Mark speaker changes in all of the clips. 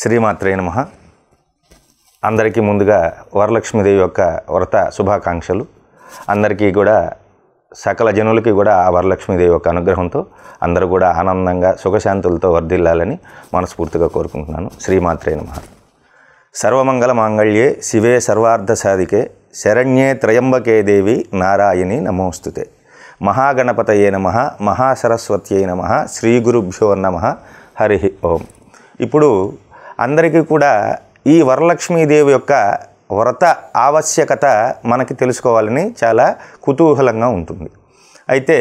Speaker 1: శ్రీమాత్రే నమ అందరికీ ముందుగా వరలక్ష్మీదేవి యొక్క వ్రత శుభాకాంక్షలు అందరికీ కూడా సకల జనులకి కూడా ఆ వరలక్ష్మీదేవి యొక్క అనుగ్రహంతో అందరూ కూడా ఆనందంగా సుఖశాంతులతో వర్ధిల్లాలని మనస్ఫూర్తిగా కోరుకుంటున్నాను శ్రీమాత్రే నమ సర్వమంగళ మాంగళ్యే శివే సర్వార్థ సాధికే శరణ్యే త్రయంబకే దేవి నారాయణి నమోస్తుతే మహాగణపతయే నమ మహాసరస్వత్యై నమ శ్రీ నమ హరి ఓం ఇప్పుడు అందరికీ కూడా ఈ వరలక్ష్మీదేవి యొక్క వ్రత ఆవశ్యకత మనకి తెలుసుకోవాలని చాలా కుతూహలంగా ఉంటుంది అయితే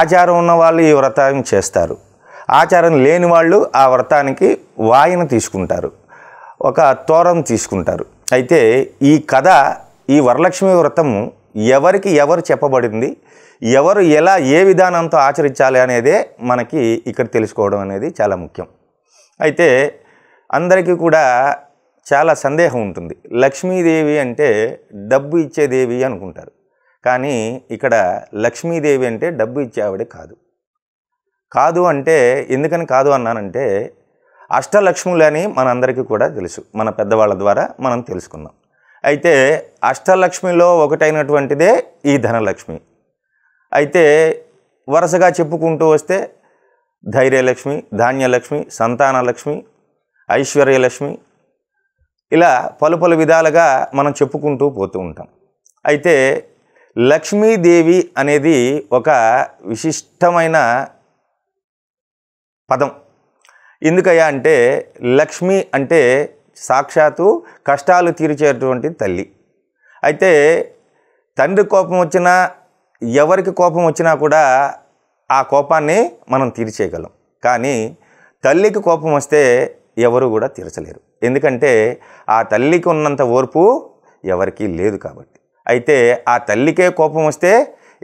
Speaker 1: ఆచారం ఉన్న వాళ్ళు ఈ వ్రతం చేస్తారు ఆచారం లేని వాళ్ళు ఆ వ్రతానికి వాయన తీసుకుంటారు ఒక తోరం తీసుకుంటారు అయితే ఈ కథ ఈ వరలక్ష్మి వ్రతము ఎవరికి ఎవరు చెప్పబడింది ఎవరు ఎలా ఏ విధానంతో ఆచరించాలి అనేదే మనకి ఇక్కడ తెలుసుకోవడం అనేది చాలా ముఖ్యం అయితే అందరికీ కూడా చాలా సందేహం ఉంటుంది లక్ష్మీదేవి అంటే డబ్బు ఇచ్చే దేవి అనుకుంటారు కానీ ఇక్కడ లక్ష్మీదేవి అంటే డబ్బు ఇచ్చేవిడే కాదు కాదు అంటే ఎందుకని కాదు అన్నానంటే అష్టలక్ష్ములని మనందరికీ కూడా తెలుసు మన పెద్దవాళ్ళ ద్వారా మనం తెలుసుకున్నాం అయితే అష్టలక్ష్మిలో ఒకటైనటువంటిదే ఈ ధనలక్ష్మి అయితే వరుసగా చెప్పుకుంటూ వస్తే ధైర్యలక్ష్మి ధాన్యలక్ష్మి సంతానలక్ష్మి ఐశ్వర్యలక్ష్మి ఇలా పలు పలు విధాలుగా మనం చెప్పుకుంటూ పోతూ ఉంటాం అయితే లక్ష్మీదేవి అనేది ఒక విశిష్టమైన పదం ఎందుకయ్యా అంటే లక్ష్మి అంటే సాక్షాత్తు కష్టాలు తీర్చేటువంటి తల్లి అయితే తండ్రి కోపం వచ్చినా ఎవరికి కోపం వచ్చినా కూడా ఆ కోపాన్ని మనం తీర్చేయగలం కానీ తల్లికి కోపం వస్తే ఎవరు కూడా తీర్చలేరు ఎందుకంటే ఆ తల్లికి ఉన్నంత ఓర్పు ఎవరికీ లేదు కాబట్టి అయితే ఆ తల్లికే కోపం వస్తే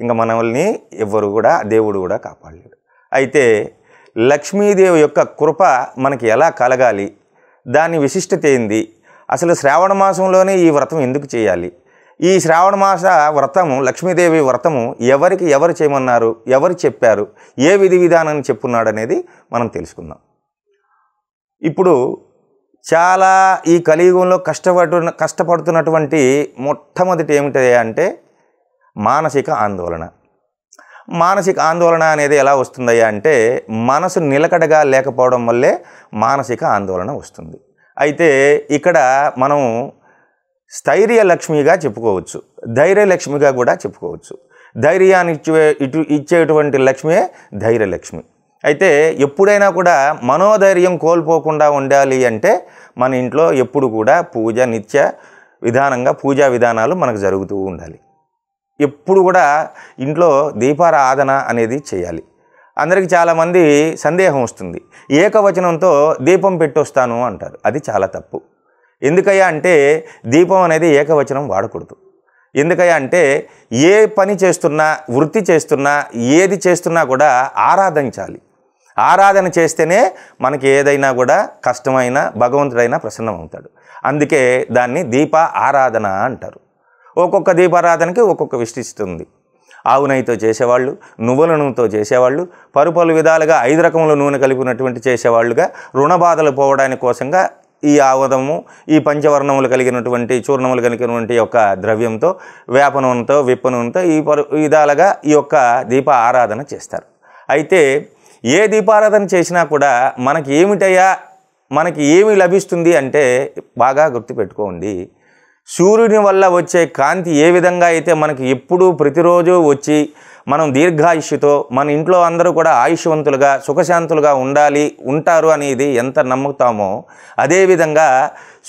Speaker 1: ఇంకా మనల్ని ఎవరు కూడా దేవుడు కూడా కాపాడలేడు అయితే లక్ష్మీదేవి యొక్క కృప మనకి ఎలా కలగాలి దాని విశిష్టత ఏంది అసలు శ్రావణ మాసంలోనే ఈ వ్రతం ఎందుకు చేయాలి ఈ శ్రావణ మాస వ్రతము లక్ష్మీదేవి వ్రతము ఎవరికి ఎవరు చేయమన్నారు ఎవరు చెప్పారు ఏ విధి విధానాన్ని చెప్పున్నాడు అనేది మనం తెలుసుకుందాం ఇప్పుడు చాలా ఈ కలియుగంలో కష్టపడు కష్టపడుతున్నటువంటి మొట్టమొదటి ఏమిటి అంటే మానసిక ఆందోళన మానసిక ఆందోళన అనేది ఎలా వస్తుందయ్యా అంటే మనసు నిలకడగా లేకపోవడం వల్లే మానసిక ఆందోళన వస్తుంది అయితే ఇక్కడ మనం స్థైర్య లక్ష్మిగా చెప్పుకోవచ్చు ధైర్యలక్ష్మిగా కూడా చెప్పుకోవచ్చు ధైర్యాన్ని ఇచ్చే ఇటు ఇచ్చేటువంటి లక్ష్మియే ధైర్యలక్ష్మి అయితే ఎప్పుడైనా కూడా మనోధైర్యం కోల్పోకుండా ఉండాలి అంటే మన ఇంట్లో ఎప్పుడు కూడా పూజ నిత్య విధానంగా పూజా విధానాలు మనకు జరుగుతూ ఉండాలి ఎప్పుడు కూడా ఇంట్లో దీపారాధన అనేది చేయాలి అందరికి చాలామంది సందేహం వస్తుంది ఏకవచనంతో దీపం పెట్టొస్తాను అంటారు అది చాలా తప్పు ఎందుకయ్యా అంటే దీపం అనేది ఏకవచనం వాడకూడదు ఎందుకయ్యా అంటే ఏ పని చేస్తున్నా వృత్తి చేస్తున్నా ఏది చేస్తున్నా కూడా ఆరాధించాలి ఆరాధన చేస్తేనే మనకి ఏదైనా కూడా కష్టమైనా భగవంతుడైనా ప్రసన్నం అవుతాడు అందుకే దాన్ని దీప ఆరాధన అంటారు ఒక్కొక్క దీపారాధనకి ఒక్కొక్క విశిస్తుంది ఆవు నెయ్యితో చేసేవాళ్ళు నువ్వుల నూనెతో చేసేవాళ్ళు పరుపలు విధాలుగా ఐదు రకముల నూనె కలిపినటువంటి చేసేవాళ్ళుగా రుణ బాధలు పోవడానికి కోసంగా ఈ ఆవదము ఈ పంచవర్ణములు కలిగినటువంటి చూర్ణములు కలిగినటువంటి యొక్క ద్రవ్యంతో వేప నూనెతో విప్ప నూనెతో ఈ పరు విధాలుగా ఈ యొక్క దీప ఆరాధన చేస్తారు అయితే ఏ దీపారాధన చేసినా కూడా మనకి ఏమిటయ్యా మనకి ఏమి లభిస్తుంది అంటే బాగా గుర్తుపెట్టుకోండి సూర్యుని వల్ల వచ్చే కాంతి ఏ విధంగా అయితే మనకి ఎప్పుడూ ప్రతిరోజు వచ్చి మనం దీర్ఘాయుష్యతో మన ఇంట్లో అందరూ కూడా ఆయుష్వంతులుగా సుఖశాంతులుగా ఉండాలి ఉంటారు అనేది ఎంత నమ్ముతామో అదేవిధంగా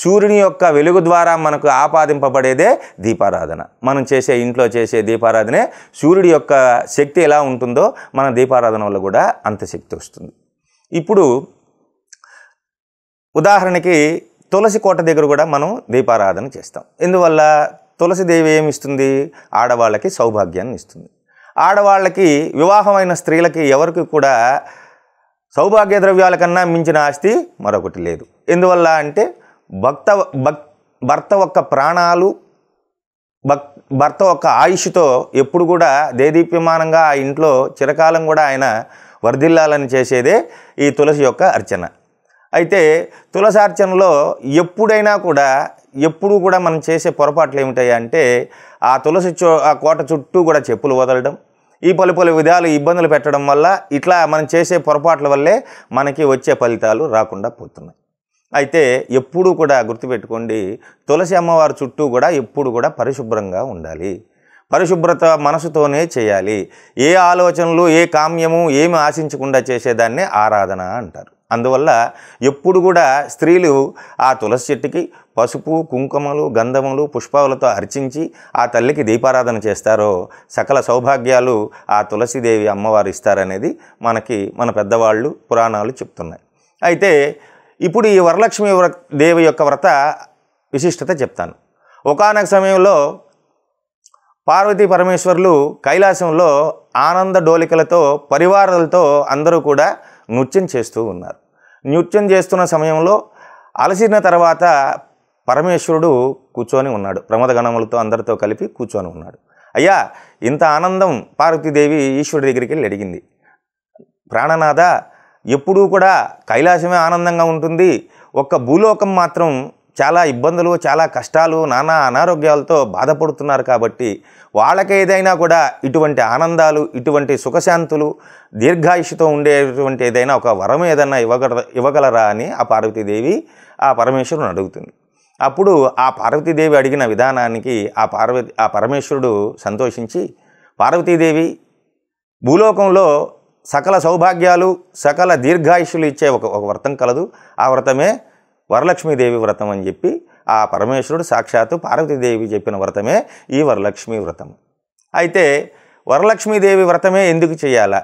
Speaker 1: సూర్యుని యొక్క వెలుగు ద్వారా మనకు ఆపాదింపబడేదే దీపారాధన మనం చేసే ఇంట్లో చేసే దీపారాధనే సూర్యుడి యొక్క శక్తి ఎలా ఉంటుందో మన దీపారాధన వల్ల కూడా అంత శక్తి వస్తుంది ఇప్పుడు ఉదాహరణకి తులసి కోట దగ్గర కూడా మనం దీపారాధన చేస్తాం ఎందువల్ల తులసిదేవి ఇస్తుంది ఆడవాళ్ళకి సౌభాగ్యాన్ని ఇస్తుంది ఆడవాళ్ళకి వివాహమైన స్త్రీలకి ఎవరికి కూడా సౌభాగ్య ద్రవ్యాల కన్నా మించిన ఆస్తి మరొకటి లేదు ఎందువల్ల అంటే భక్త భక్ భర్త ఒక్క ప్రాణాలు భక్ భర్త ఒక్క ఆయుష్తో ఎప్పుడు కూడా దేదీప్యమానంగా ఆ ఇంట్లో చిరకాలం కూడా ఆయన వర్ధిల్లాలని చేసేదే ఈ తులసి యొక్క అర్చన అయితే తులసార్చనలో ఎప్పుడైనా కూడా ఎప్పుడూ కూడా మనం చేసే పొరపాట్లు ఏమిటాయి అంటే ఆ తులసి చో ఆ కోట చుట్టూ కూడా చెప్పులు వదలడం ఈ పలు పలు విధాలు ఇబ్బందులు పెట్టడం వల్ల ఇట్లా మనం చేసే పొరపాట్ల వల్లే మనకి వచ్చే ఫలితాలు రాకుండా పోతున్నాయి అయితే ఎప్పుడూ కూడా గుర్తుపెట్టుకోండి తులసి అమ్మవారి చుట్టూ కూడా ఎప్పుడు కూడా పరిశుభ్రంగా ఉండాలి పరిశుభ్రత మనసుతోనే చేయాలి ఏ ఆలోచనలు ఏ కామ్యము ఏమి ఆశించకుండా చేసేదాన్నే ఆరాధన అంటారు అందువల్ల ఎప్పుడు కూడా స్త్రీలు ఆ తులసి చెట్టుకి పసుపు కుంకుమలు గంధములు పుష్పాలతో అర్చించి ఆ తల్లికి దీపారాధన చేస్తారో సకల సౌభాగ్యాలు ఆ తులసిదేవి అమ్మవారు ఇస్తారనేది మనకి మన పెద్దవాళ్ళు పురాణాలు చెప్తున్నాయి అయితే ఇప్పుడు ఈ వరలక్ష్మి వ్ర దేవి యొక్క వ్రత విశిష్టత చెప్తాను ఒకనొక సమయంలో పార్వతీ పరమేశ్వర్లు కైలాసంలో ఆనంద డోలికలతో పరివారాలతో అందరూ కూడా నృత్యం చేస్తూ ఉన్నారు నృత్యం చేస్తున్న సమయంలో అలసిన తర్వాత పరమేశ్వరుడు కూర్చొని ఉన్నాడు ప్రమదగణములతో అందరితో కలిపి కూర్చొని ఉన్నాడు అయ్యా ఇంత ఆనందం పార్వతీదేవి ఈశ్వరుడి దగ్గరికి వెళ్ళి అడిగింది ప్రాణనాథ ఎప్పుడూ కూడా కైలాసమే ఆనందంగా ఉంటుంది ఒక్క భూలోకం మాత్రం చాలా ఇబ్బందులు చాలా కష్టాలు నానా అనారోగ్యాలతో బాధపడుతున్నారు కాబట్టి వాళ్ళకేదైనా కూడా ఇటువంటి ఆనందాలు ఇటువంటి సుఖశాంతులు దీర్ఘాయుషుతో ఉండేటువంటి ఏదైనా ఒక వరం ఏదైనా ఇవ్వగల ఇవ్వగలరా అని ఆ పార్వతీదేవి ఆ పరమేశ్వరుని అడుగుతుంది అప్పుడు ఆ పార్వతీదేవి అడిగిన విధానానికి ఆ పార్వతి ఆ పరమేశ్వరుడు సంతోషించి పార్వతీదేవి భూలోకంలో సకల సౌభాగ్యాలు సకల దీర్ఘాయుషులు ఇచ్చే ఒక ఒక వ్రతం కలదు ఆ వ్రతమే వరలక్ష్మీదేవి వ్రతం అని చెప్పి ఆ పరమేశ్వరుడు సాక్షాత్తు పార్వతీదేవి చెప్పిన వ్రతమే ఈ వరలక్ష్మి వ్రతం అయితే వరలక్ష్మీదేవి వ్రతమే ఎందుకు చేయాలా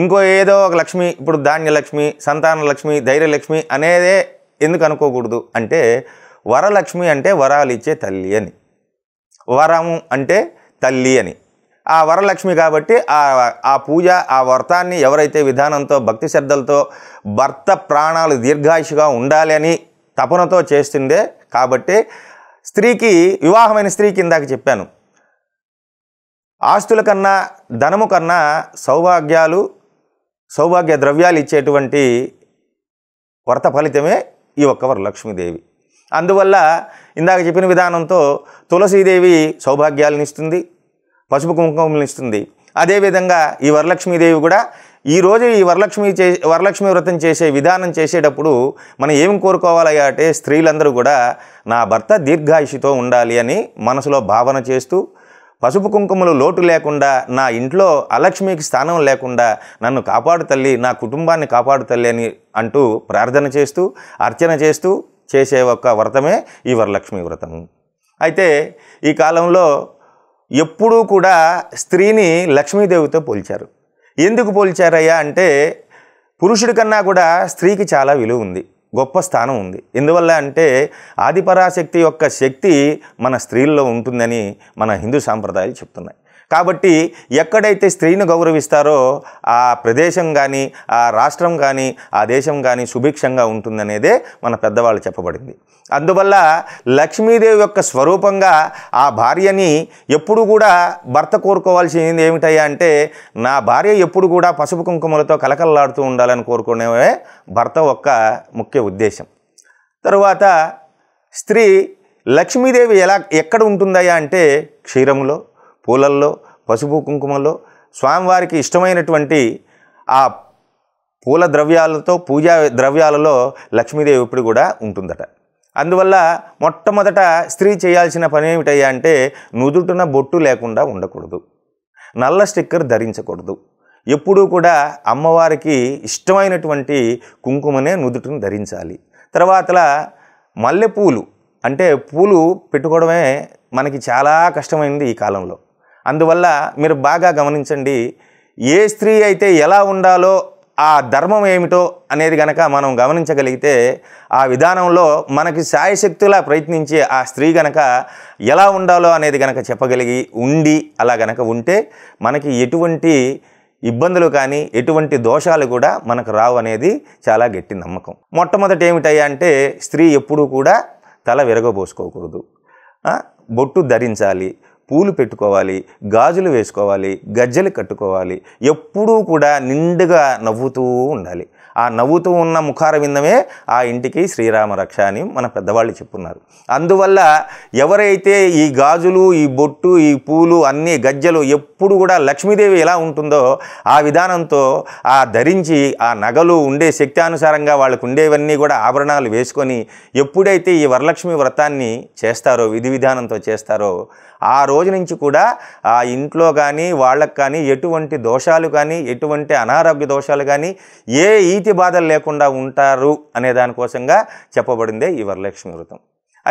Speaker 1: ఇంకో ఏదో ఒక లక్ష్మి ఇప్పుడు ధాన్యలక్ష్మి సంతాన లక్ష్మి ధైర్యలక్ష్మి అనేదే ఎందుకు అనుకోకూడదు అంటే వరలక్ష్మి అంటే వరాలు ఇచ్చే తల్లి అని వరము అంటే తల్లి అని ఆ వరలక్ష్మి కాబట్టి ఆ ఆ పూజ ఆ వ్రతాన్ని ఎవరైతే విధానంతో భక్తి శ్రద్ధలతో భర్త ప్రాణాలు దీర్ఘాయుషుగా ఉండాలి అని తపనతో చేస్తుందే కాబట్టి స్త్రీకి వివాహమైన స్త్రీకి ఇందాక చెప్పాను ఆస్తుల కన్నా ధనము కన్నా సౌభాగ్యాలు సౌభాగ్య ద్రవ్యాలు ఇచ్చేటువంటి వ్రత ఫలితమే ఈ ఒక్క వరలక్ష్మీదేవి అందువల్ల ఇందాక చెప్పిన విధానంతో తులసీదేవి సౌభాగ్యాలను ఇస్తుంది పసుపు కుంకుమలను ఇస్తుంది అదేవిధంగా ఈ వరలక్ష్మీదేవి కూడా ఈరోజు ఈ వరలక్ష్మి చే వరలక్ష్మి వ్రతం చేసే విధానం చేసేటప్పుడు మనం ఏం కోరుకోవాలి అంటే స్త్రీలందరూ కూడా నా భర్త దీర్ఘాయుషితో ఉండాలి అని మనసులో భావన చేస్తూ పసుపు కుంకుమలు లోటు లేకుండా నా ఇంట్లో అలక్ష్మికి స్థానం లేకుండా నన్ను కాపాడు తల్లి నా కుటుంబాన్ని కాపాడు తల్లి అని అంటూ ప్రార్థన చేస్తూ అర్చన చేస్తూ చేసే ఒక వ్రతమే ఈ వరలక్ష్మి వ్రతం అయితే ఈ కాలంలో ఎప్పుడూ కూడా స్త్రీని లక్ష్మీదేవితో పోల్చారు ఎందుకు పోల్చారయ్యా అంటే పురుషుడి కన్నా కూడా స్త్రీకి చాలా విలువ ఉంది గొప్ప స్థానం ఉంది ఎందువల్ల అంటే ఆదిపరాశక్తి యొక్క శక్తి మన స్త్రీల్లో ఉంటుందని మన హిందూ సాంప్రదాయాలు చెప్తున్నాయి కాబట్టి ఎక్కడైతే స్త్రీని గౌరవిస్తారో ఆ ప్రదేశం కానీ ఆ రాష్ట్రం కానీ ఆ దేశం కానీ సుభిక్షంగా ఉంటుందనేదే మన పెద్దవాళ్ళు చెప్పబడింది అందువల్ల లక్ష్మీదేవి యొక్క స్వరూపంగా ఆ భార్యని ఎప్పుడు కూడా భర్త కోరుకోవాల్సింది ఏమిటయ్యా అంటే నా భార్య ఎప్పుడు కూడా పసుపు కుంకుమలతో కలకలలాడుతూ ఉండాలని కోరుకునేవే భర్త ఒక్క ముఖ్య ఉద్దేశం తరువాత స్త్రీ లక్ష్మీదేవి ఎలా ఎక్కడ ఉంటుందయ్యా అంటే క్షీరములో పూలల్లో పసుపు కుంకుమలో స్వామివారికి ఇష్టమైనటువంటి ఆ పూల ద్రవ్యాలతో పూజా ద్రవ్యాలలో లక్ష్మీదేవి ఇప్పుడు కూడా ఉంటుందట అందువల్ల మొట్టమొదట స్త్రీ చేయాల్సిన పని ఏమిటయ్యా అంటే నుదుటున బొట్టు లేకుండా ఉండకూడదు నల్ల స్టిక్కర్ ధరించకూడదు ఎప్పుడూ కూడా అమ్మవారికి ఇష్టమైనటువంటి కుంకుమనే నుదుటిని ధరించాలి తర్వాత మల్లెపూలు అంటే పూలు పెట్టుకోవడమే మనకి చాలా కష్టమైంది ఈ కాలంలో అందువల్ల మీరు బాగా గమనించండి ఏ స్త్రీ అయితే ఎలా ఉండాలో ఆ ధర్మం ఏమిటో అనేది గనక మనం గమనించగలిగితే ఆ విధానంలో మనకి సాయశక్తులా ప్రయత్నించే ఆ స్త్రీ గనక ఎలా ఉండాలో అనేది గనక చెప్పగలిగి ఉండి అలా గనక ఉంటే మనకి ఎటువంటి ఇబ్బందులు కానీ ఎటువంటి దోషాలు కూడా మనకు రావు అనేది చాలా గట్టి నమ్మకం మొట్టమొదటి ఏమిటయ్యా అంటే స్త్రీ ఎప్పుడూ కూడా తల విరగబోసుకోకూడదు బొట్టు ధరించాలి పూలు పెట్టుకోవాలి గాజులు వేసుకోవాలి గజ్జలు కట్టుకోవాలి ఎప్పుడూ కూడా నిండుగా నవ్వుతూ ఉండాలి ఆ నవ్వుతూ ఉన్న ముఖారవిందమే ఆ ఇంటికి శ్రీరామ రక్ష అని మన పెద్దవాళ్ళు చెప్పున్నారు అందువల్ల ఎవరైతే ఈ గాజులు ఈ బొట్టు ఈ పూలు అన్ని గజ్జలు ఎప్పుడు కూడా లక్ష్మీదేవి ఎలా ఉంటుందో ఆ విధానంతో ఆ ధరించి ఆ నగలు ఉండే శక్తి అనుసారంగా వాళ్ళకు ఉండేవన్నీ కూడా ఆభరణాలు వేసుకొని ఎప్పుడైతే ఈ వరలక్ష్మి వ్రతాన్ని చేస్తారో విధి విధానంతో చేస్తారో ఆ రోజు నుంచి కూడా ఆ ఇంట్లో కానీ వాళ్ళకి కానీ ఎటువంటి దోషాలు కానీ ఎటువంటి అనారోగ్య దోషాలు కానీ ఏ ఈతి బాధలు లేకుండా ఉంటారు అనే దానికోసంగా చెప్పబడిందే ఈ వరలక్ష్మి వ్రతం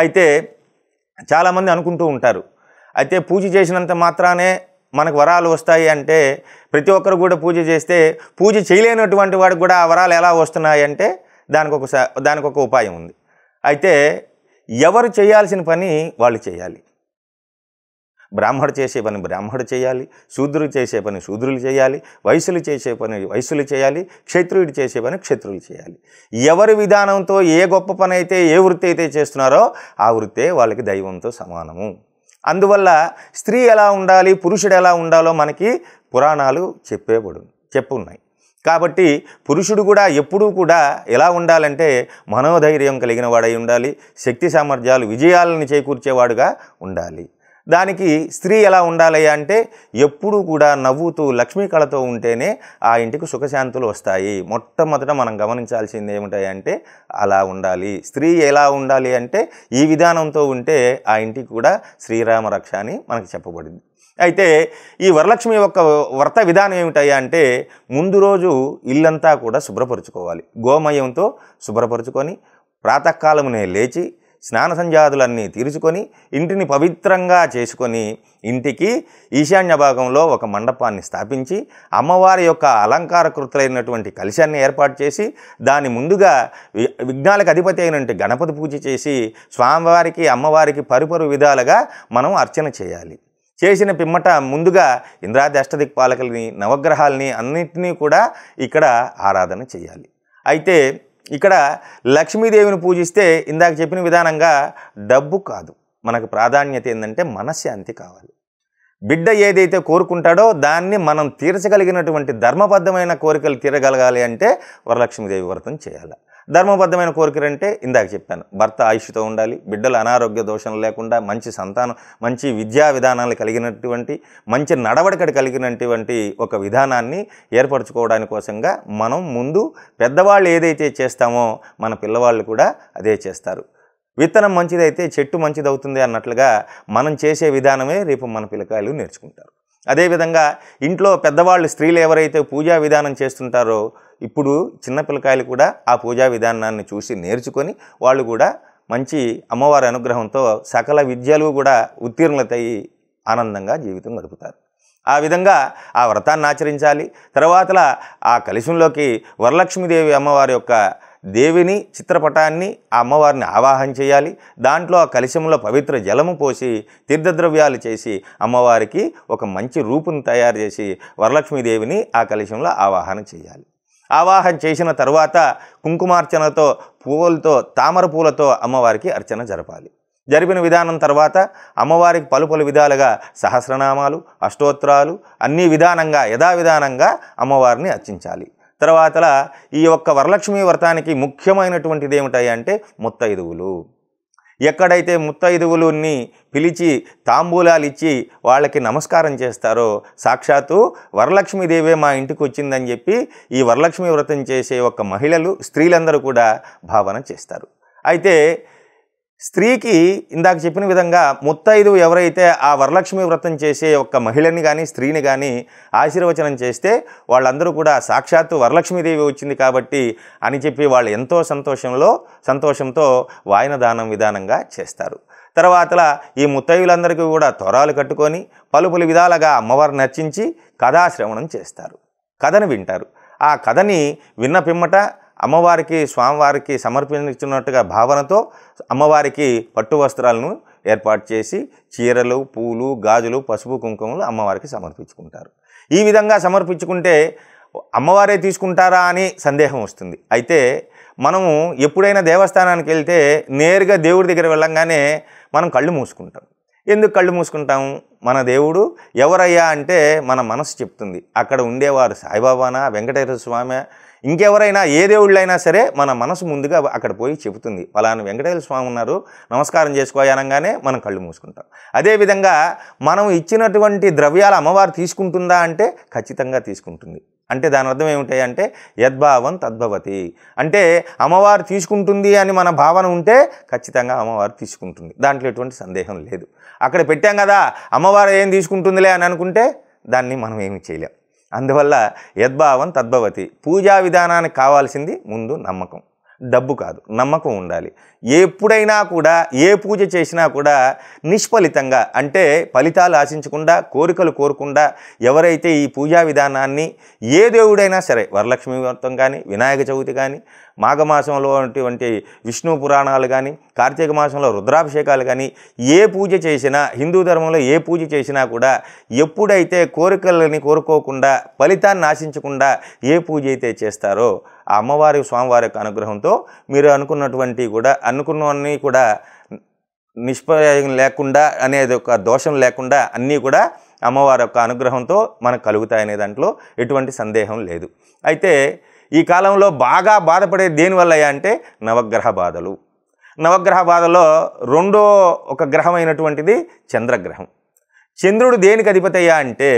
Speaker 1: అయితే చాలామంది అనుకుంటూ ఉంటారు అయితే పూజ చేసినంత మాత్రానే మనకు వరాలు వస్తాయి అంటే ప్రతి ఒక్కరు కూడా పూజ చేస్తే పూజ చేయలేనటువంటి వాడికి కూడా ఆ వరాలు ఎలా వస్తున్నాయి అంటే దానికి ఒక దానికొక ఉపాయం ఉంది అయితే ఎవరు చేయాల్సిన పని వాళ్ళు చేయాలి బ్రాహ్మడు చేసే పని బ్రాహ్మడు చేయాలి శూద్రులు చేసే పని శూద్రులు చేయాలి వయసులు చేసే పని వయసులు చేయాలి క్షత్రియుడు చేసే పని క్షత్రులు చేయాలి ఎవరి విధానంతో ఏ గొప్ప పని అయితే ఏ వృత్తి అయితే చేస్తున్నారో ఆ వృత్తే వాళ్ళకి దైవంతో సమానము అందువల్ల స్త్రీ ఎలా ఉండాలి పురుషుడు ఎలా ఉండాలో మనకి పురాణాలు చెప్పేబడు చెప్పున్నాయి కాబట్టి పురుషుడు కూడా ఎప్పుడూ కూడా ఎలా ఉండాలంటే మనోధైర్యం కలిగిన వాడై ఉండాలి శక్తి సామర్థ్యాలు విజయాలను చేకూర్చేవాడుగా ఉండాలి దానికి స్త్రీ ఎలా ఉండాలి అంటే ఎప్పుడూ కూడా నవ్వుతూ లక్ష్మీ కళతో ఉంటేనే ఆ ఇంటికి సుఖశాంతులు వస్తాయి మొట్టమొదట మనం గమనించాల్సింది ఏమిటాయంటే అలా ఉండాలి స్త్రీ ఎలా ఉండాలి అంటే ఈ విధానంతో ఉంటే ఆ ఇంటికి కూడా శ్రీరామ రక్ష అని మనకి చెప్పబడింది అయితే ఈ వరలక్ష్మి యొక్క వ్రత విధానం ఏమిటయ్యా అంటే ముందు రోజు ఇల్లంతా కూడా శుభ్రపరుచుకోవాలి గోమయంతో శుభ్రపరుచుకొని ప్రాతకాలమునే లేచి స్నాన సంజాతులన్నీ తీర్చుకొని ఇంటిని పవిత్రంగా చేసుకొని ఇంటికి ఈశాన్య భాగంలో ఒక మండపాన్ని స్థాపించి అమ్మవారి యొక్క అలంకార కృతులైనటువంటి కలశాన్ని ఏర్పాటు చేసి దాని ముందుగా విఘ్నాలకు అధిపతి అయినటువంటి గణపతి పూజ చేసి స్వామివారికి అమ్మవారికి పరుపరు విధాలుగా మనం అర్చన చేయాలి చేసిన పిమ్మట ముందుగా ఇంద్రాది అష్టదిక్పాలకల్ని నవగ్రహాలని అన్నింటినీ కూడా ఇక్కడ ఆరాధన చేయాలి అయితే ఇక్కడ లక్ష్మీదేవిని పూజిస్తే ఇందాక చెప్పిన విధానంగా డబ్బు కాదు మనకు ప్రాధాన్యత ఏంటంటే మనశ్శాంతి కావాలి బిడ్డ ఏదైతే కోరుకుంటాడో దాన్ని మనం తీర్చగలిగినటువంటి ధర్మబద్ధమైన కోరికలు తీరగలగాలి అంటే వరలక్ష్మీదేవి వ్రతం చేయాలి ధర్మబద్ధమైన కోరికలంటే ఇందాక చెప్పాను భర్త ఆయుష్తో ఉండాలి బిడ్డలు అనారోగ్య దోషం లేకుండా మంచి సంతానం మంచి విద్యా విధానాలు కలిగినటువంటి మంచి నడవడికడ కలిగినటువంటి ఒక విధానాన్ని ఏర్పరచుకోవడాని కోసంగా మనం ముందు పెద్దవాళ్ళు ఏదైతే చేస్తామో మన పిల్లవాళ్ళు కూడా అదే చేస్తారు విత్తనం మంచిదైతే చెట్టు మంచిదవుతుంది అన్నట్లుగా మనం చేసే విధానమే రేపు మన పిల్లకాయలు నేర్చుకుంటారు అదేవిధంగా ఇంట్లో పెద్దవాళ్ళు స్త్రీలు ఎవరైతే పూజా విధానం చేస్తుంటారో ఇప్పుడు చిన్నపిల్లకాయలు కూడా ఆ పూజా విధానాన్ని చూసి నేర్చుకొని వాళ్ళు కూడా మంచి అమ్మవారి అనుగ్రహంతో సకల విద్యలు కూడా ఉత్తీర్ణులతయి ఆనందంగా జీవితం గడుపుతారు ఆ విధంగా ఆ వ్రతాన్ని ఆచరించాలి తర్వాతలా ఆ కలిసంలోకి వరలక్ష్మీదేవి అమ్మవారి యొక్క దేవిని చిత్రపటాన్ని ఆ అమ్మవారిని ఆవాహన చేయాలి దాంట్లో ఆ కలశంలో పవిత్ర జలము పోసి తీర్థద్రవ్యాలు చేసి అమ్మవారికి ఒక మంచి రూపును తయారు చేసి వరలక్ష్మీదేవిని ఆ కలశంలో ఆవాహన చేయాలి ఆవాహన చేసిన తర్వాత కుంకుమార్చనతో పువ్వులతో తామర పూలతో అమ్మవారికి అర్చన జరపాలి జరిపిన విధానం తర్వాత అమ్మవారికి పలు పలు విధాలుగా సహస్రనామాలు అష్టోత్తరాలు అన్ని విధానంగా యథావిధానంగా అమ్మవారిని అర్చించాలి తర్వాతల ఈ యొక్క వరలక్ష్మి వ్రతానికి ముఖ్యమైనటువంటిది ఏమిటాయి అంటే ముత్తైదువులు ఎక్కడైతే ముత్తైదువులుని పిలిచి తాంబూలాలు ఇచ్చి వాళ్ళకి నమస్కారం చేస్తారో సాక్షాత్తు వరలక్ష్మీదేవే మా ఇంటికి వచ్చిందని చెప్పి ఈ వరలక్ష్మి వ్రతం చేసే ఒక మహిళలు స్త్రీలందరూ కూడా భావన చేస్తారు అయితే స్త్రీకి ఇందాక చెప్పిన విధంగా ముత్తైదు ఎవరైతే ఆ వరలక్ష్మి వ్రతం చేసే ఒక మహిళని కానీ స్త్రీని కానీ ఆశీర్వచనం చేస్తే వాళ్ళందరూ కూడా సాక్షాత్తు వరలక్ష్మీదేవి వచ్చింది కాబట్టి అని చెప్పి వాళ్ళు ఎంతో సంతోషంలో సంతోషంతో వాయనదానం విధానంగా చేస్తారు తర్వాతలా ఈ ముత్తైదులందరికీ కూడా తొరాలు కట్టుకొని పలుపులు విధాలుగా అమ్మవారిని నర్చించి కథాశ్రవణం చేస్తారు కథను వింటారు ఆ కథని విన్న పిమ్మట అమ్మవారికి స్వామివారికి సమర్పించినట్టుగా భావనతో అమ్మవారికి పట్టు వస్త్రాలను ఏర్పాటు చేసి చీరలు పూలు గాజులు పసుపు కుంకుమలు అమ్మవారికి సమర్పించుకుంటారు ఈ విధంగా సమర్పించుకుంటే అమ్మవారే తీసుకుంటారా అని సందేహం వస్తుంది అయితే మనము ఎప్పుడైనా దేవస్థానానికి వెళ్తే నేరుగా దేవుడి దగ్గర వెళ్ళంగానే మనం కళ్ళు మూసుకుంటాం ఎందుకు కళ్ళు మూసుకుంటాం మన దేవుడు ఎవరయ్యా అంటే మన మనసు చెప్తుంది అక్కడ ఉండేవారు సాయిబాబానా వెంకటేశ్వర స్వామి ఇంకెవరైనా ఏ దేవుళ్ళైనా సరే మన మనసు ముందుగా అక్కడ పోయి చెబుతుంది పలానా వెంకటేశ్వర స్వామి ఉన్నారు నమస్కారం చేసుకోయనగానే మనం కళ్ళు మూసుకుంటాం అదేవిధంగా మనం ఇచ్చినటువంటి ద్రవ్యాల అమ్మవారు తీసుకుంటుందా అంటే ఖచ్చితంగా తీసుకుంటుంది అంటే దాని అర్థం ఏమిటాయి అంటే యద్భావం తద్భవతి అంటే అమ్మవారు తీసుకుంటుంది అని మన భావన ఉంటే ఖచ్చితంగా అమ్మవారు తీసుకుంటుంది దాంట్లో ఎటువంటి సందేహం లేదు అక్కడ పెట్టాం కదా అమ్మవారు ఏం తీసుకుంటుందిలే అని అనుకుంటే దాన్ని మనం ఏమి చేయలేం అందువల్ల యద్భావం తద్భవతి పూజా విధానానికి కావాల్సింది ముందు నమ్మకం డబ్బు కాదు నమ్మకం ఉండాలి ఎప్పుడైనా కూడా ఏ పూజ చేసినా కూడా నిష్ఫలితంగా అంటే ఫలితాలు ఆశించకుండా కోరికలు కోరకుండా ఎవరైతే ఈ పూజా విధానాన్ని ఏ దేవుడైనా సరే వరలక్ష్మి వ్రతం కానీ వినాయక చవితి కానీ మాఘమాసంలో ఉన్నటువంటి విష్ణు పురాణాలు కానీ కార్తీక మాసంలో రుద్రాభిషేకాలు కానీ ఏ పూజ చేసినా హిందూ ధర్మంలో ఏ పూజ చేసినా కూడా ఎప్పుడైతే కోరికలని కోరుకోకుండా ఫలితాన్ని ఆశించకుండా ఏ పూజ అయితే చేస్తారో ఆ అమ్మవారి స్వామివారి యొక్క అనుగ్రహంతో మీరు అనుకున్నటువంటి కూడా అనుకున్నవన్నీ కూడా నిష్ప్రయోజనం లేకుండా అనేది ఒక దోషం లేకుండా అన్నీ కూడా అమ్మవారి యొక్క అనుగ్రహంతో మనకు కలుగుతాయనే దాంట్లో ఎటువంటి సందేహం లేదు అయితే ఈ కాలంలో బాగా బాధపడేది దేనివల్ల అంటే నవగ్రహ బాధలు నవగ్రహ బాధలో రెండో ఒక గ్రహం అయినటువంటిది చంద్రగ్రహం చంద్రుడు దేనికి అధిపతి అయ్యా అంటే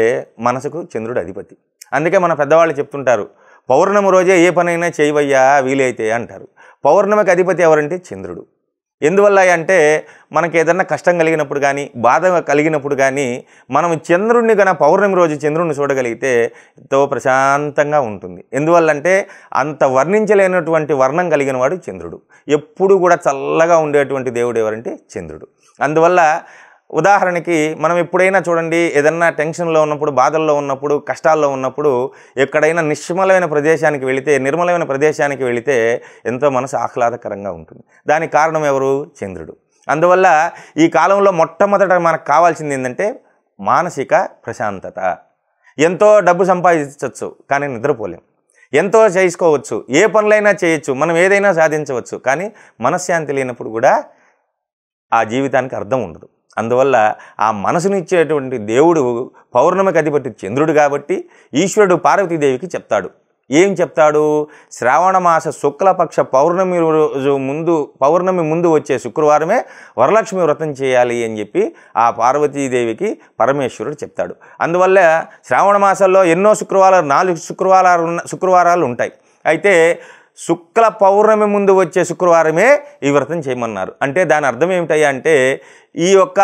Speaker 1: మనసుకు చంద్రుడు అధిపతి అందుకే మన పెద్దవాళ్ళు చెప్తుంటారు పౌర్ణమి రోజే ఏ పనైనా చేయవయ్యా వీలైతే అంటారు పౌర్ణమికి అధిపతి ఎవరంటే చంద్రుడు ఎందువల్ల అంటే మనకి ఏదన్నా కష్టం కలిగినప్పుడు కానీ బాధ కలిగినప్పుడు కానీ మనం చంద్రుడిని కన పౌర్ణమి రోజు చంద్రుణ్ణి చూడగలిగితే ఎంతో ప్రశాంతంగా ఉంటుంది ఎందువల్లంటే అంత వర్ణించలేనటువంటి వర్ణం కలిగిన వాడు చంద్రుడు ఎప్పుడు కూడా చల్లగా ఉండేటువంటి దేవుడు ఎవరంటే చంద్రుడు అందువల్ల ఉదాహరణకి మనం ఎప్పుడైనా చూడండి ఏదన్నా టెన్షన్లో ఉన్నప్పుడు బాధల్లో ఉన్నప్పుడు కష్టాల్లో ఉన్నప్పుడు ఎక్కడైనా నిశ్చమలమైన ప్రదేశానికి వెళితే నిర్మలమైన ప్రదేశానికి వెళితే ఎంతో మనసు ఆహ్లాదకరంగా ఉంటుంది దానికి కారణం ఎవరు చంద్రుడు అందువల్ల ఈ కాలంలో మొట్టమొదట మనకు కావాల్సింది ఏంటంటే మానసిక ప్రశాంతత ఎంతో డబ్బు సంపాదించవచ్చు కానీ నిద్రపోలేం ఎంతో చేసుకోవచ్చు ఏ పనులైనా చేయొచ్చు మనం ఏదైనా సాధించవచ్చు కానీ మనశ్శాంతి లేనప్పుడు కూడా ఆ జీవితానికి అర్థం ఉండదు అందువల్ల ఆ మనసునిచ్చేటువంటి దేవుడు పౌర్ణమికి అధిపతి చంద్రుడు కాబట్టి ఈశ్వరుడు పార్వతీదేవికి చెప్తాడు ఏం చెప్తాడు శ్రావణమాస శుక్లపక్ష పౌర్ణమి రోజు ముందు పౌర్ణమి ముందు వచ్చే శుక్రవారమే వరలక్ష్మి వ్రతం చేయాలి అని చెప్పి ఆ పార్వతీదేవికి పరమేశ్వరుడు చెప్తాడు అందువల్ల శ్రావణ మాసంలో ఎన్నో శుక్రవారాలు నాలుగు శుక్రవారాలు శుక్రవారాలు ఉంటాయి అయితే శుక్ల పౌర్ణమి ముందు వచ్చే శుక్రవారమే ఈ వ్రతం చేయమన్నారు అంటే దాని అర్థం ఏమిటయ్యా అంటే ఈ యొక్క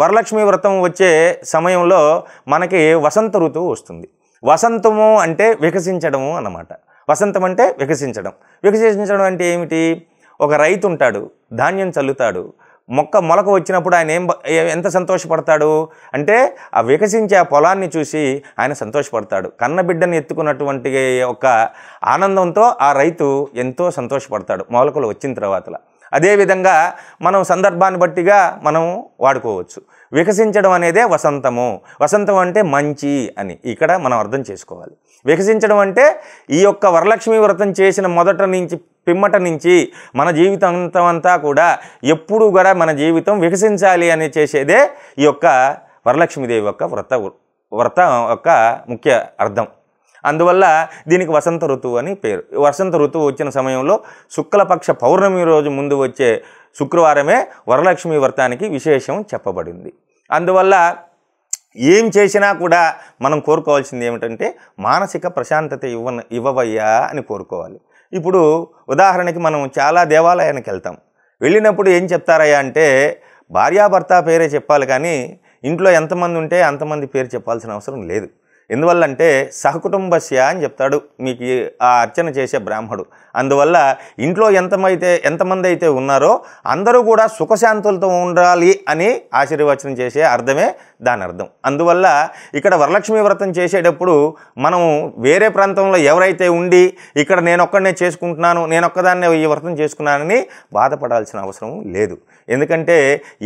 Speaker 1: వరలక్ష్మి వ్రతం వచ్చే సమయంలో మనకి వసంత ఋతువు వస్తుంది వసంతము అంటే వికసించడము అన్నమాట వసంతం అంటే వికసించడం వికసించడం అంటే ఏమిటి ఒక రైతు ఉంటాడు ధాన్యం చల్లుతాడు మొక్క మొలక వచ్చినప్పుడు ఆయన ఏం ఎంత సంతోషపడతాడు అంటే ఆ వికసించే ఆ పొలాన్ని చూసి ఆయన సంతోషపడతాడు కన్నబిడ్డను ఎత్తుకున్నటువంటి ఒక ఆనందంతో ఆ రైతు ఎంతో సంతోషపడతాడు మొలకలు వచ్చిన తర్వాత అదేవిధంగా మనం సందర్భాన్ని బట్టిగా మనం వాడుకోవచ్చు వికసించడం అనేదే వసంతము వసంతం అంటే మంచి అని ఇక్కడ మనం అర్థం చేసుకోవాలి వికసించడం అంటే ఈ యొక్క వరలక్ష్మి వ్రతం చేసిన మొదట నుంచి పిమ్మట నుంచి మన జీవితం అంతమంతా కూడా ఎప్పుడూ కూడా మన జీవితం వికసించాలి అని చేసేదే ఈ యొక్క వరలక్ష్మీదేవి యొక్క వ్రత వ్రతం యొక్క ముఖ్య అర్థం అందువల్ల దీనికి వసంత ఋతువు అని పేరు వసంత ఋతువు వచ్చిన సమయంలో శుక్లపక్ష పౌర్ణమి రోజు ముందు వచ్చే శుక్రవారమే వరలక్ష్మి వ్రతానికి విశేషం చెప్పబడింది అందువల్ల ఏం చేసినా కూడా మనం కోరుకోవాల్సింది ఏమిటంటే మానసిక ప్రశాంతత ఇవ్వ ఇవ్వవయ్యా అని కోరుకోవాలి ఇప్పుడు ఉదాహరణకి మనం చాలా దేవాలయానికి వెళ్తాం వెళ్ళినప్పుడు ఏం చెప్తారయ్యా అంటే భార్యాభర్త పేరే చెప్పాలి కానీ ఇంట్లో ఎంతమంది ఉంటే అంతమంది పేరు చెప్పాల్సిన అవసరం లేదు ఎందువల్ల అంటే సహకుటుంబస్య అని చెప్తాడు మీకు ఆ అర్చన చేసే బ్రాహ్మడు అందువల్ల ఇంట్లో ఎంతమైతే ఎంతమంది అయితే ఉన్నారో అందరూ కూడా సుఖశాంతులతో ఉండాలి అని ఆశీర్వచనం చేసే అర్థమే దాని అర్థం అందువల్ల ఇక్కడ వరలక్ష్మి వ్రతం చేసేటప్పుడు మనం వేరే ప్రాంతంలో ఎవరైతే ఉండి ఇక్కడ నేనొక్కడనే చేసుకుంటున్నాను నేనొక్కదాన్నే ఈ వ్రతం చేసుకున్నానని బాధపడాల్సిన అవసరం లేదు ఎందుకంటే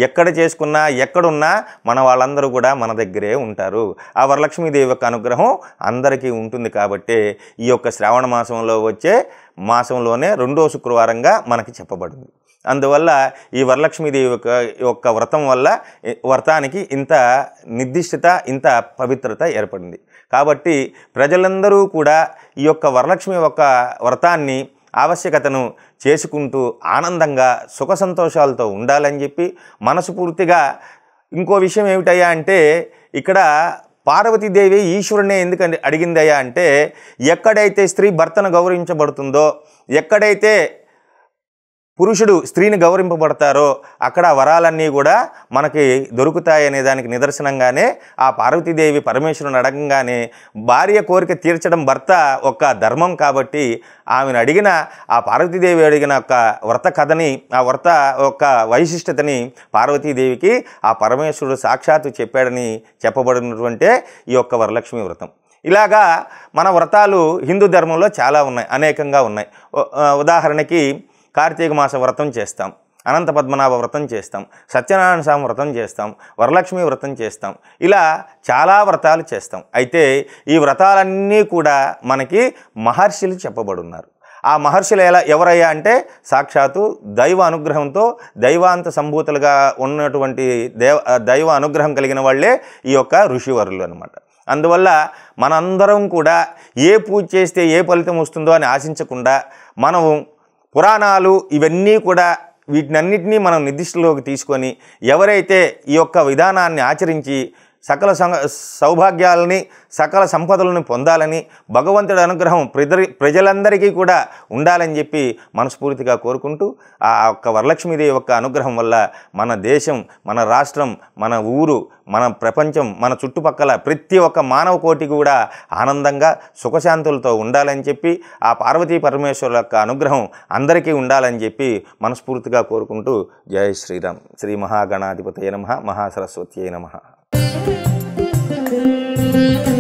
Speaker 1: ఎక్కడ చేసుకున్నా ఎక్కడున్నా మన వాళ్ళందరూ కూడా మన దగ్గరే ఉంటారు ఆ వరలక్ష్మీదేవి యొక్క అనుగ్రహం అందరికీ ఉంటుంది కాబట్టి ఈ యొక్క శ్రావణ మాసంలో వచ్చే మాసంలోనే రెండో శుక్రవారంగా మనకి చెప్పబడింది అందువల్ల ఈ వరలక్ష్మీదేవి యొక్క యొక్క వ్రతం వల్ల వ్రతానికి ఇంత నిర్దిష్టత ఇంత పవిత్రత ఏర్పడింది కాబట్టి ప్రజలందరూ కూడా ఈ యొక్క వరలక్ష్మి యొక్క వ్రతాన్ని ఆవశ్యకతను చేసుకుంటూ ఆనందంగా సుఖ సంతోషాలతో ఉండాలని చెప్పి మనస్ఫూర్తిగా ఇంకో విషయం ఏమిటయ్యా అంటే ఇక్కడ పార్వతీదేవి ఈశ్వరునే ఎందుకు అడిగిందయ్యా అంటే ఎక్కడైతే స్త్రీ భర్తను గౌరవించబడుతుందో ఎక్కడైతే పురుషుడు స్త్రీని గౌరవింపబడతారో అక్కడ వరాలన్నీ కూడా మనకి దొరుకుతాయనే దానికి నిదర్శనంగానే ఆ పార్వతీదేవి పరమేశ్వరుని అడగంగానే భార్య కోరిక తీర్చడం భర్త ఒక ధర్మం కాబట్టి ఆమెను అడిగిన ఆ పార్వతీదేవి అడిగిన ఒక వ్రత కథని ఆ వ్రత ఒక వైశిష్టతని పార్వతీదేవికి ఆ పరమేశ్వరుడు సాక్షాత్తు చెప్పాడని చెప్పబడినటువంటి ఈ యొక్క వరలక్ష్మి వ్రతం ఇలాగా మన వ్రతాలు హిందూ ధర్మంలో చాలా ఉన్నాయి అనేకంగా ఉన్నాయి ఉదాహరణకి కార్తీక మాస వ్రతం చేస్తాం అనంత పద్మనాభ వ్రతం చేస్తాం సత్యనారాయణ స్వామి వ్రతం చేస్తాం వరలక్ష్మి వ్రతం చేస్తాం ఇలా చాలా వ్రతాలు చేస్తాం అయితే ఈ వ్రతాలన్నీ కూడా మనకి మహర్షులు చెప్పబడున్నారు ఆ మహర్షులు ఎలా ఎవరయ్యా అంటే సాక్షాత్తు దైవ అనుగ్రహంతో దైవాంత సంభూతులుగా ఉన్నటువంటి దేవ దైవ అనుగ్రహం కలిగిన వాళ్ళే ఈ యొక్క ఋషివరులు అనమాట అందువల్ల మనందరం కూడా ఏ పూజ చేస్తే ఏ ఫలితం వస్తుందో అని ఆశించకుండా మనం పురాణాలు ఇవన్నీ కూడా వీటినన్నిటినీ మనం నిర్దిష్టలోకి తీసుకొని ఎవరైతే ఈ యొక్క విధానాన్ని ఆచరించి సకల సౌభాగ్యాలని సకల సంపదలను పొందాలని భగవంతుడి అనుగ్రహం ప్రజరి ప్రజలందరికీ కూడా ఉండాలని చెప్పి మనస్ఫూర్తిగా కోరుకుంటూ ఆ యొక్క వరలక్ష్మీదేవి యొక్క అనుగ్రహం వల్ల మన దేశం మన రాష్ట్రం మన ఊరు మన ప్రపంచం మన చుట్టుపక్కల ప్రతి ఒక్క మానవ కోటి కూడా ఆనందంగా సుఖశాంతులతో ఉండాలని చెప్పి ఆ పార్వతీ పరమేశ్వరు యొక్క అనుగ్రహం అందరికీ ఉండాలని చెప్పి మనస్ఫూర్తిగా కోరుకుంటూ జయ శ్రీరామ్ శ్రీ మహాగణాధిపతయ నమ మహాసరస్వత్యై నమ Thank mm-hmm. you.